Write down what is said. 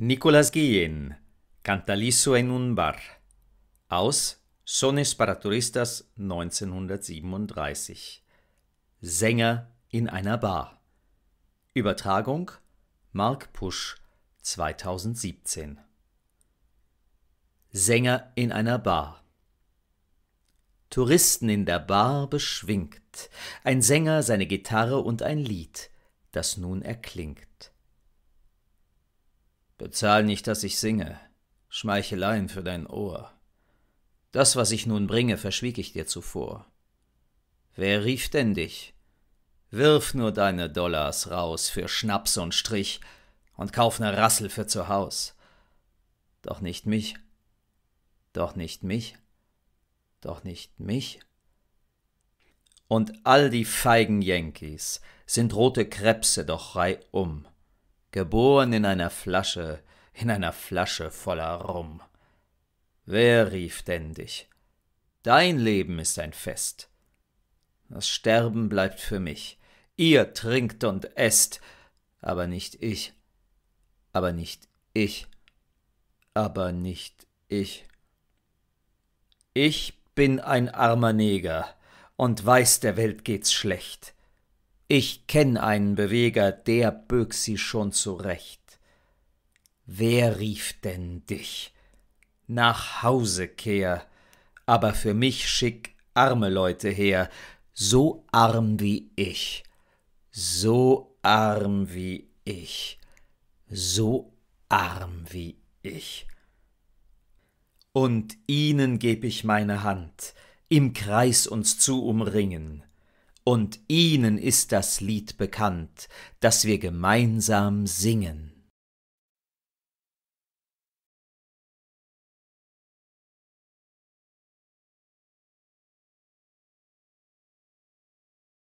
Nicolas Guillén, Cantalizo en un bar aus Sones para Turistas 1937. Sänger in einer Bar. Übertragung Mark Pusch 2017. Sänger in einer Bar. Touristen in der Bar beschwingt, ein Sänger seine Gitarre und ein Lied, das nun erklingt. Bezahl nicht, dass ich singe, Schmeicheleien für dein Ohr. Das, was ich nun bringe, verschwieg ich dir zuvor. Wer rief denn dich? Wirf nur deine Dollars raus für Schnaps und Strich und kauf ne Rassel für zu Haus. Doch nicht mich, doch nicht mich, doch nicht mich. Und all die feigen Yankees sind rote Krebse doch reihum. um geboren in einer Flasche, in einer Flasche voller Rum. Wer rief denn dich? Dein Leben ist ein Fest. Das Sterben bleibt für mich. Ihr trinkt und esst, aber nicht ich. Aber nicht ich. Aber nicht ich. Ich bin ein armer Neger und weiß, der Welt geht's schlecht. Ich kenn einen Beweger, der bög sie schon zurecht. Wer rief denn dich? Nach Hause kehr, aber für mich schick arme Leute her, so arm wie ich, so arm wie ich, so arm wie ich. Und ihnen geb ich meine Hand, im Kreis uns zu umringen, und ihnen ist das Lied bekannt, das wir gemeinsam singen.